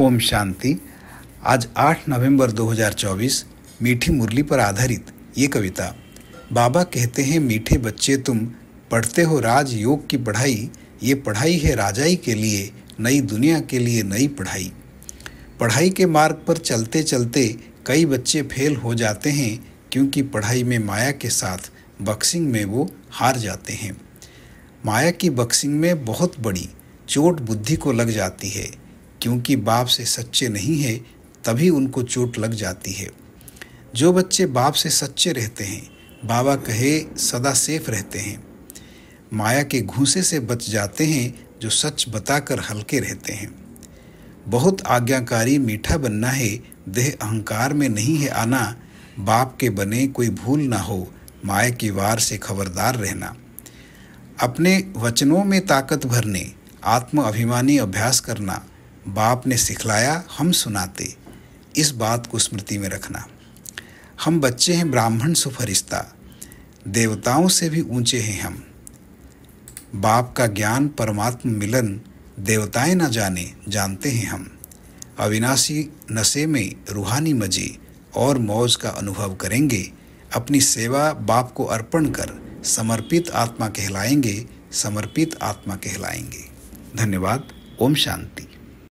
ओम शांति आज 8 नवंबर 2024 मीठी मुरली पर आधारित ये कविता बाबा कहते हैं मीठे बच्चे तुम पढ़ते हो राज योग की पढ़ाई ये पढ़ाई है राजाई के लिए नई दुनिया के लिए नई पढ़ाई पढ़ाई के मार्ग पर चलते चलते कई बच्चे फेल हो जाते हैं क्योंकि पढ़ाई में माया के साथ बक्सिंग में वो हार जाते हैं माया की बक्सिंग में बहुत बड़ी चोट बुद्धि को लग जाती है क्योंकि बाप से सच्चे नहीं है तभी उनको चोट लग जाती है जो बच्चे बाप से सच्चे रहते हैं बाबा कहे सदा सेफ रहते हैं माया के घूसे से बच जाते हैं जो सच बताकर हल्के रहते हैं बहुत आज्ञाकारी मीठा बनना है देह अहंकार में नहीं है आना बाप के बने कोई भूल ना हो माया की वार से खबरदार रहना अपने वचनों में ताकत भरने आत्म अभिमानी अभ्यास करना बाप ने सिखलाया हम सुनाते इस बात को स्मृति में रखना हम बच्चे हैं ब्राह्मण सुफरिश्ता देवताओं से भी ऊंचे हैं हम बाप का ज्ञान परमात्म मिलन देवताएं ना जाने जानते हैं हम अविनाशी नशे में रूहानी मजे और मौज का अनुभव करेंगे अपनी सेवा बाप को अर्पण कर समर्पित आत्मा कहलाएंगे समर्पित आत्मा कहलाएंगे धन्यवाद ओम शांति